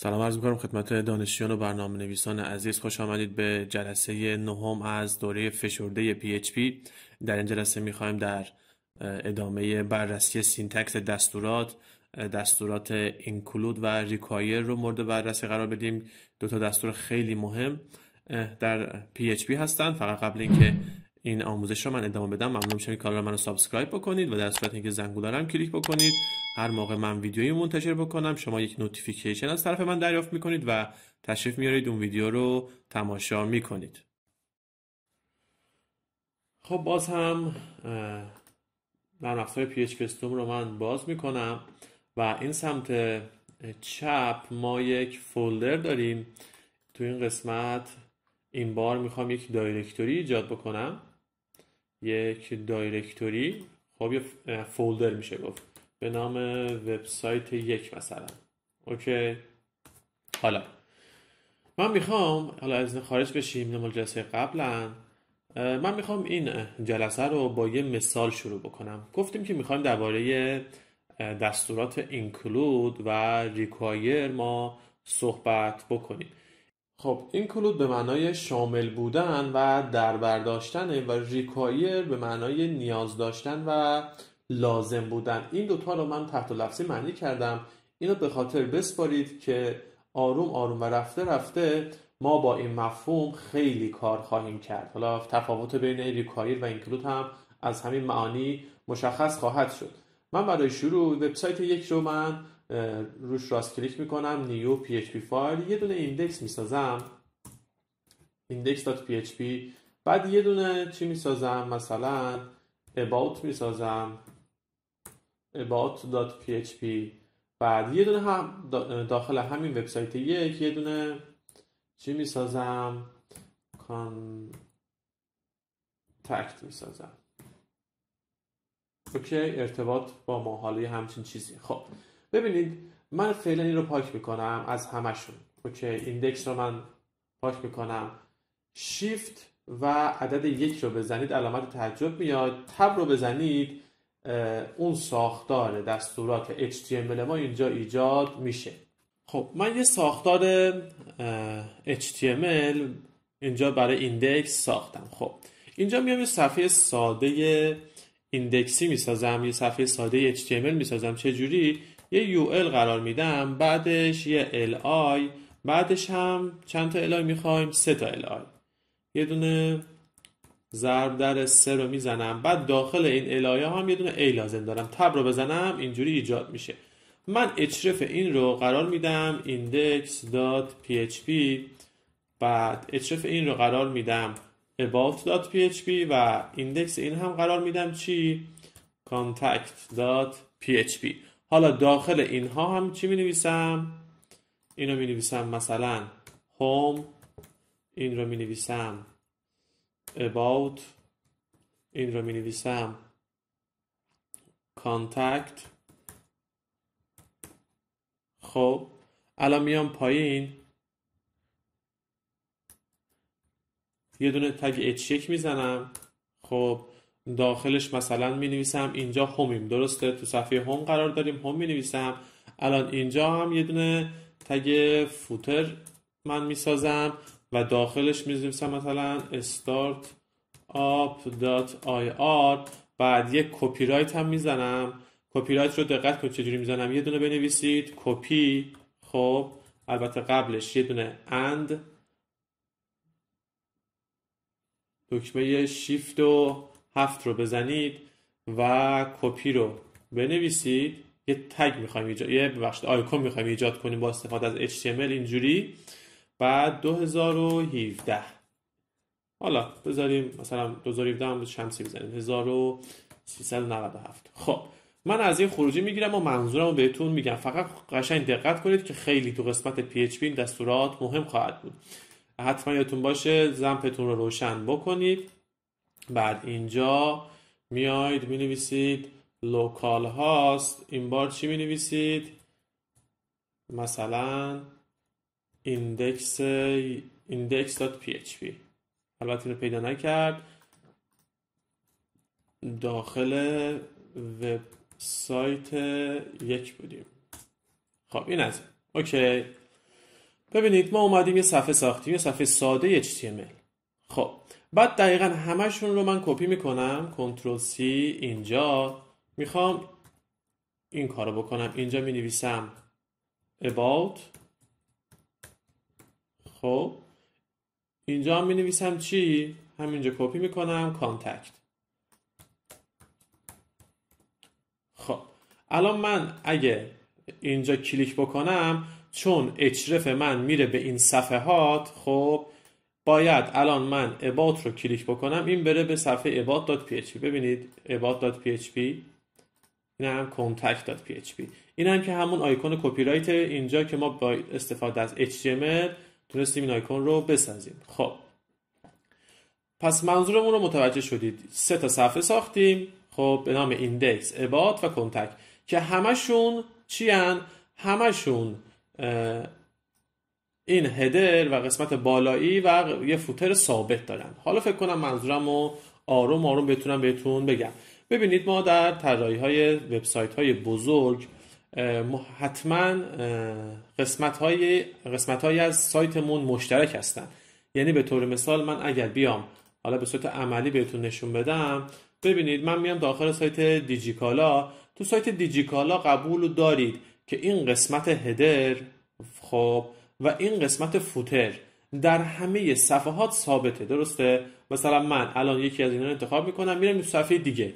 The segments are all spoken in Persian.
سلام عرض میکنم خدمت دانشجویان و برنامه نویسان عزیز خوش آمدید به جلسه نهم از دوره فشرده PHP در این جلسه میخوایم در ادامه بررسی سینتکس دستورات دستورات اینکلود و ریکوایر رو مورد بررسی قرار بدیم دو تا دستور خیلی مهم در PHP هستند، فقط قبل اینکه این آموزش رو من ادامه بدم ممنون میشم که کانال منو سابسکرایب بکنید و در صورت اینکه زنگوله هم کلیک بکنید هر موقع من ویدیویی منتشر بکنم شما یک نوتیفیکیشن از طرف من دریافت میکنید و تشریف میارید اون ویدیو رو تماشا میکنید خب باز هم نرم افزار پی اچ رو من باز میکنم و این سمت چپ ما یک فولدر داریم تو این قسمت این بار میخوام یک دایرکتوری ایجاد بکنم یک دایرکتوری خب یه فولدر میشه گفت به نام وبسایت یک مثلا اوکی حالا من میخوام حالا از خارج بشیم نمال جلسه قبلا من میخوام این جلسه رو با یه مثال شروع بکنم گفتیم که میخوایم درباره دستورات اینکلود و ریکوایر ما صحبت بکنیم خب این کلود به معنای شامل بودن و در برداشتن و ریکایر به معنای نیاز داشتن و لازم بودن این دوتا رو من تحت لفظی معنی کردم اینو به خاطر بسپارید که آروم آروم و رفته رفته ما با این مفهوم خیلی کار خواهیم کرد حالا تفاوت بین ریکایر و اینکلود هم از همین معانی مشخص خواهد شد من برای شروع وبسایت یک رو من روش راست کلیک میکنم نیو پی اچ پی فایل یه دونه ایندکس میسازم پی بعد یه دونه چی میسازم مثلا about میسازم دات پی بعد یه دونه هم داخل همین وبسایت یک یه دونه چی میسازم تکت میسازم اوکی ارتباط با ما حالا همچین چیزی خب ببینید من فعلا این رو پاک میکنم از همشون اوکی ایندکس رو من پاک میکنم شیفت و عدد یک رو بزنید علامت تعجب میاد تب رو بزنید اون ساختار دستورات HTML ما اینجا ایجاد میشه خب من یه ساختار HTML اینجا برای ایندکس ساختم خب اینجا میام یه صفحه ساده ایندکسی میسازم یه صفحه ساده HTML میسازم چه جوری یه یو قرار میدم بعدش یه ال آی بعدش هم چند تا ال آی میخوایم سه تا ال یه دونه ضرب در سه رو میزنم بعد داخل این ال هم یه دونه ای لازم دارم تب رو بزنم اینجوری ایجاد میشه من اچرف این رو قرار میدم index.php بعد اچرف این رو قرار میدم about.php و ایندکس این هم قرار میدم چی contact.php حالا داخل اینها هم چی می نویسم؟ رو می نویسم مثلا هوم این رو می نویسم about این رو می نویسم contact خب الان میام پایین یه دونه تگ H1 میزنم خب داخلش مثلا می نویسم اینجا هومیم درسته تو صفحه هم قرار داریم هم می نویسم الان اینجا هم یه دونه تگ فوتر من می سازم و داخلش می نویسم مثلا startup.ir بعد یه کپی رایت هم میزنم کپی رایت رو دقت کنید چجوری میزنم یه دونه بنویسید کپی خب البته قبلش یه دونه اند دکمه شیفت و هفت رو بزنید و کپی رو بنویسید یه تگ میخوایم یه بخش آیکون میخوایم ایجاد کنیم با استفاده از HTML اینجوری بعد 2017 حالا بذاریم مثلا 2017 هم شمسی بزنیم 1397 خب من از این خروجی میگیرم و منظورم رو بهتون میگم فقط قشنگ دقت کنید که خیلی تو قسمت PHP این دستورات مهم خواهد بود حتما یادتون باشه زمپتون رو روشن بکنید بعد اینجا میایید می نویسید لوکال هاست این بار چی می نویسید مثلا ایندکس پی البته اینو پیدا نکرد داخل سایت یک بودیم خب این از اوکی ببینید ما اومدیم یه صفحه ساختیم یه صفحه ساده HTML خب بعد دقیقا همشون رو من کپی میکنم کنترل سی اینجا میخوام این کارو بکنم اینجا می نویسم about خب اینجا هم می نویسم چی؟ همینجا کپی میکنم کنم خب الان من اگه اینجا کلیک بکنم چون اچرف من میره به این صفحات خب باید الان من اباد رو کلیک بکنم این بره به صفحه about.php ببینید about.php این هم contact.php این هم که همون آیکون کپی رایت اینجا که ما با استفاده از HTML تونستیم این آیکون رو بسازیم خب پس منظورمون رو متوجه شدید سه تا صفحه ساختیم خب به نام ایندکس about و contact که همشون چی هن؟ همشون این هدر و قسمت بالایی و یه فوتر ثابت دارن حالا فکر کنم منظورم رو آروم آروم بتونم بهتون بگم ببینید ما در طراحی های وبسایت های بزرگ حتما قسمت های قسمت های از سایتمون مشترک هستن یعنی به طور مثال من اگر بیام حالا به صورت عملی بهتون نشون بدم ببینید من میام داخل سایت دیجیکالا تو سایت دیجیکالا قبول دارید که این قسمت هدر خب و این قسمت فوتر در همه صفحات ثابته درسته مثلا من الان یکی از اینا رو انتخاب میکنم میرم تو صفحه دیگه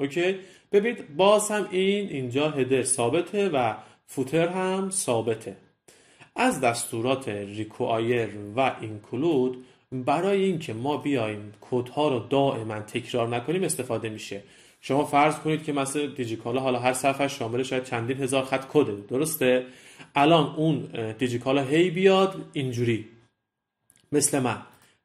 اوکی ببینید باز هم این اینجا هدر ثابته و فوتر هم ثابته از دستورات ریکوایر و اینکلود برای اینکه ما بیایم کودها رو دائما تکرار نکنیم استفاده میشه شما فرض کنید که مثل دیجیکالا حالا هر صفحه شامل شاید چندین هزار خط کده درسته الان اون دیجیکالا هی بیاد اینجوری مثل من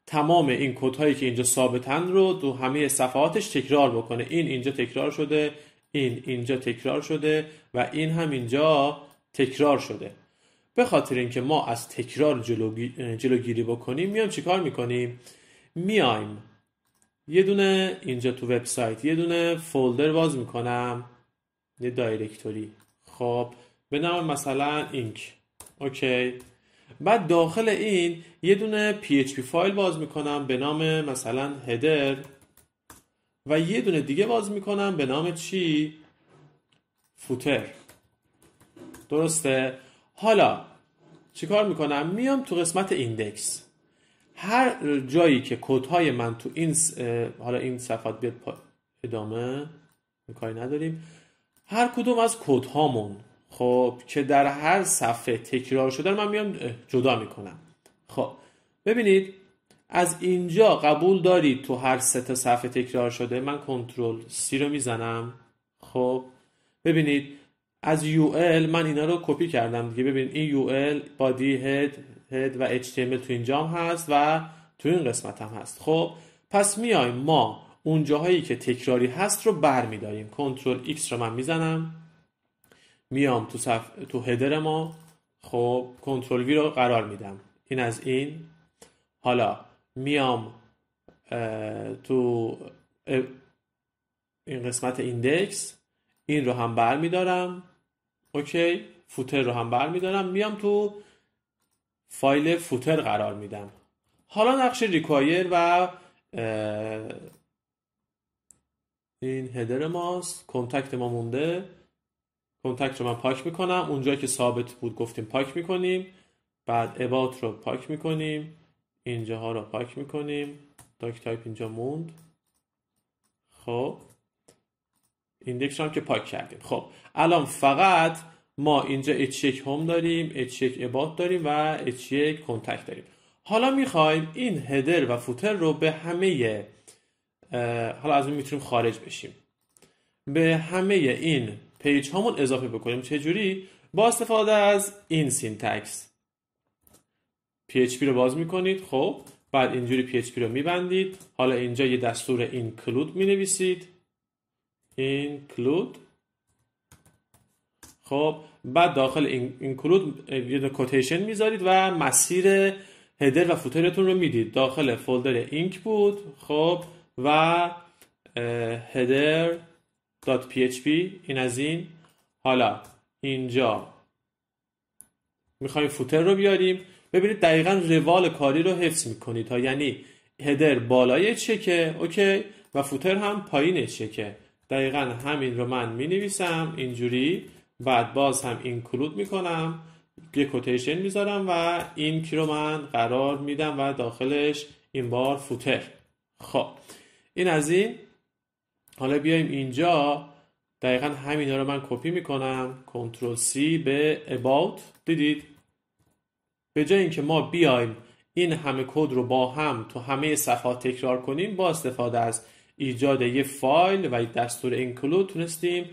تمام این کد هایی که اینجا ثابتن رو دو همه صفحاتش تکرار بکنه این اینجا تکرار شده این اینجا تکرار شده و این هم اینجا تکرار شده به خاطر اینکه ما از تکرار جلوگیری جلو بکنیم میام چیکار میکنیم میایم یه دونه اینجا تو وبسایت یه دونه فولدر باز میکنم یه دایرکتوری خب به نام مثلا اینک اوکی بعد داخل این یه دونه پی فایل باز میکنم به نام مثلا هدر و یه دونه دیگه باز میکنم به نام چی فوتر درسته حالا چیکار میکنم میام تو قسمت ایندکس هر جایی که های من تو این حالا این صفحات بیاد پا... ادامه کاری نداریم هر کدوم از هامون خب که در هر صفحه تکرار شده من میام جدا میکنم خب ببینید از اینجا قبول دارید تو هر سه تا صفحه تکرار شده من کنترل سی رو میزنم خب ببینید از ال من اینا رو کپی کردم دیگه ببینید این ال بادی هد هد و HTML تو اینجام هست و تو این قسمت هم هست خب پس میایم ما اون جاهایی که تکراری هست رو برمیداریم کنترل X رو من میزنم میام تو, تو هدر ما خب کنترل V رو قرار میدم این از این حالا میام تو این قسمت ایندکس این رو هم برمیدارم اوکی فوتر رو هم برمیدارم میام تو فایل فوتر قرار میدم حالا نقش ریکوایر و این هدر ماست کنتکت ما مونده کنتکت رو من پاک میکنم اونجا که ثابت بود گفتیم پاک میکنیم بعد ابات رو پاک میکنیم اینجاها رو پاک میکنیم داک تایپ اینجا موند خب ایندکس هم که پاک کردیم خب الان فقط ما اینجا h1 هوم داریم h1 اباد داریم و h1 کنتکت داریم حالا میخوایم این هدر و فوتر رو به همه حالا از اون میتونیم خارج بشیم به همه این پیج هامون اضافه بکنیم چجوری با استفاده از این سینتکس PHP رو باز میکنید خب بعد اینجوری PHP رو میبندید حالا اینجا یه دستور include مینویسید include خب بعد داخل اینکلود یه کوتیشن میذارید و مسیر هدر و فوترتون رو میدید داخل فولدر اینک بود خب و هدر پی این از این حالا اینجا میخوایم فوتر رو بیاریم ببینید دقیقا روال کاری رو حفظ میکنید تا یعنی هدر بالای چکه اوکی و فوتر هم پایین چکه دقیقا همین رو من مینویسم اینجوری و باز هم اینکلود میکنم یه کوتیشن میذارم و این کی رو من قرار میدم و داخلش این بار فوتر خب این از این حالا بیایم اینجا دقیقا همینا رو من کپی میکنم کنترل C به about دیدید به جای اینکه ما بیایم این همه کد رو با هم تو همه صفحات تکرار کنیم با استفاده از ایجاد یه فایل و یه دستور اینکلود تونستیم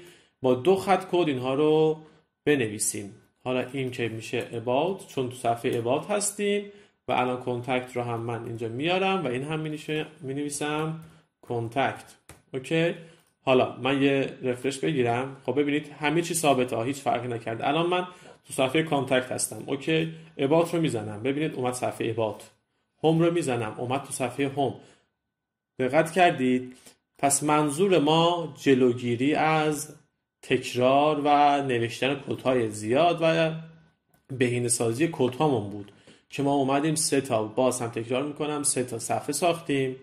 با دو خط کد اینها رو بنویسیم حالا این که میشه about چون تو صفحه about هستیم و الان کنتکت رو هم من اینجا میارم و این هم می نویسم کنتکت اوکی حالا من یه رفرش بگیرم خب ببینید همه چی ثابته ها هیچ فرقی نکرد الان من تو صفحه کانتکت هستم اوکی ابات رو میزنم ببینید اومد صفحه about هوم رو میزنم اومد تو صفحه هوم دقت کردید پس منظور ما جلوگیری از تکرار و نوشتن های زیاد و بهینه سازی هامون بود که ما اومدیم سه تا باز هم تکرار میکنم سه تا صفحه ساختیم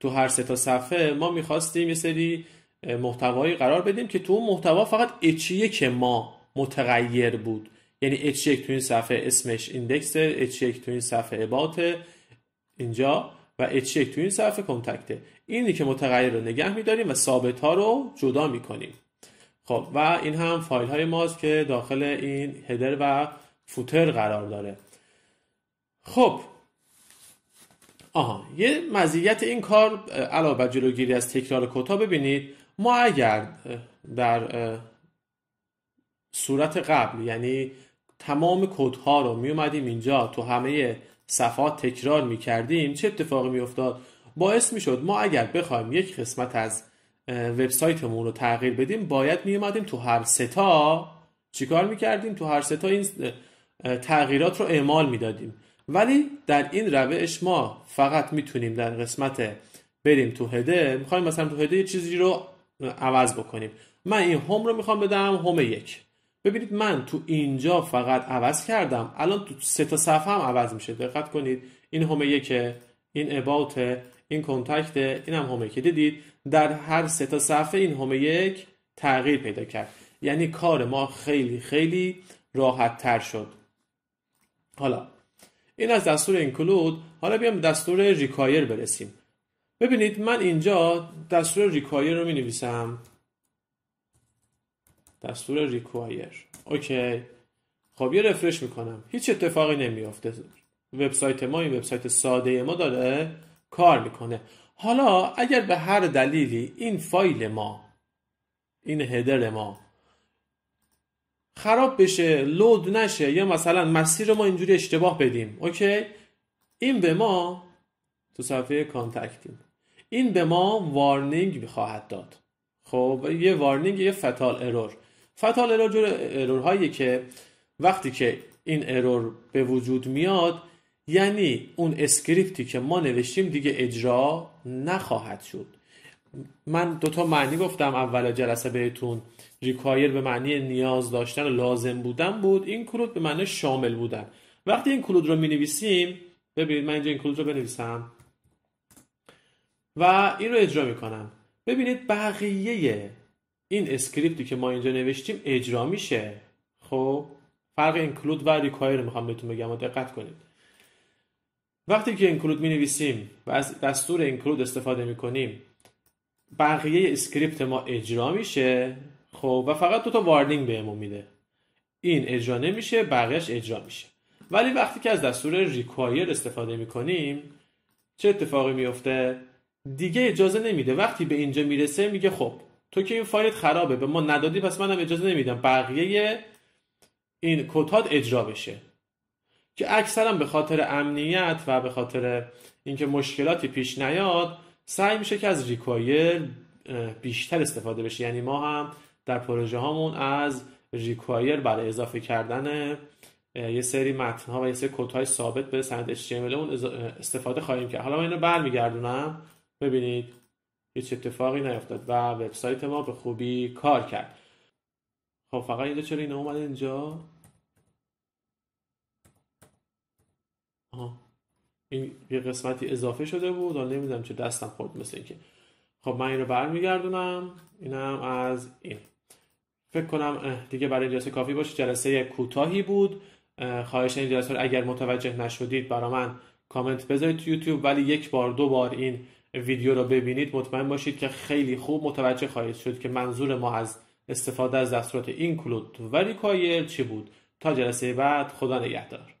تو هر سه تا صفحه ما میخواستیم یه سری محتوایی قرار بدیم که تو اون محتوا فقط اچیه که ما متغیر بود یعنی h تو این صفحه اسمش ایندکس h یک تو این صفحه ابات اینجا و h یک تو این صفحه کنتکته اینی که متغیر رو نگه میداریم و ثابت ها رو جدا میکنیم خب و این هم فایل های ماست که داخل این هدر و فوتر قرار داره خب آها یه مزیت این کار علاوه بر جلوگیری از تکرار کتا ببینید ما اگر در صورت قبل یعنی تمام ها رو می اومدیم اینجا تو همه صفحات تکرار می کردیم چه اتفاقی می افتاد باعث می شد ما اگر بخوایم یک قسمت از وبسایتمون رو تغییر بدیم باید می اومدیم تو هر ستا چیکار کردیم؟ تو هر ستا این تغییرات رو اعمال دادیم ولی در این روش ما فقط میتونیم در قسمت بریم تو هده میخوایم مثلا تو هده یه چیزی رو عوض بکنیم من این هوم رو میخوام بدم هوم یک ببینید من تو اینجا فقط عوض کردم الان تو سه تا صفحه هم عوض میشه دقت کنید این هوم یکه این اباوت این کنتاکت این هم هم که دیدید در هر سه تا صفحه این هم یک تغییر پیدا کرد یعنی کار ما خیلی خیلی راحت تر شد حالا این از دستور اینکلود حالا بیام دستور ریکایر برسیم ببینید من اینجا دستور ریکایر رو می نویسم دستور ریکوایر اوکی خب یه رفرش میکنم هیچ اتفاقی نمیافته وبسایت ما این وبسایت ساده ما داره کار میکنه حالا اگر به هر دلیلی این فایل ما این هدر ما خراب بشه لود نشه یا مثلا مسیر ما اینجوری اشتباه بدیم اوکی این به ما تو صفحه کانتکتیم این به ما وارنینگ خواهد داد خب یه وارنینگ یه فتال ارور فتال ارور جور ارورهایی که وقتی که این ارور به وجود میاد یعنی اون اسکریپتی که ما نوشتیم دیگه اجرا نخواهد شد من دوتا معنی گفتم اول جلسه بهتون ریکایر به معنی نیاز داشتن و لازم بودن بود این کلود به معنی شامل بودن وقتی این کلود رو می نویسیم ببینید من اینجا این کلود رو بنویسم و این رو اجرا می کنم ببینید بقیه این اسکریپتی که ما اینجا نوشتیم اجرا میشه خب فرق این کلود و ریکایر میخوام بهتون بگم و دقت کنید وقتی که اینکلود می نویسیم و از دستور اینکلود استفاده می کنیم بقیه اسکریپت ما اجرا میشه خب و فقط دو تا وارنینگ بهمون میده این اجرا نمیشه بقیهش اجرا میشه ولی وقتی که از دستور ریکوایر استفاده میکنیم چه اتفاقی میفته دیگه اجازه نمیده وقتی به اینجا میرسه میگه خب تو که این فایلت خرابه به ما ندادی پس منم اجازه نمیدم بقیه این کتاد اجرا بشه که اکثرا به خاطر امنیت و به خاطر اینکه مشکلاتی پیش نیاد سعی میشه که از ریکوایر بیشتر استفاده بشه یعنی ما هم در پروژه هامون از ریکوایر برای اضافه کردن یه سری متن ها و یه سری کد های ثابت به سند HTML اون استفاده خواهیم کرد حالا من اینو برمیگردونم ببینید هیچ اتفاقی نیفتاد و وبسایت ما به خوبی کار کرد خب فقط اینجا چرا این اومد اینجا این یه قسمتی اضافه شده بود و نمیدونم چه دستم خورد مثل اینکه خب من این رو برمیگردونم اینم از این فکر کنم دیگه برای جلسه کافی باشه جلسه کوتاهی بود خواهش این جلسه رو اگر متوجه نشدید برا من کامنت بذارید تو یوتیوب ولی یک بار دو بار این ویدیو رو ببینید مطمئن باشید که خیلی خوب متوجه خواهید شد که منظور ما از استفاده از دستورات کلود. و ریکایر چی بود تا جلسه بعد خدا نگهدار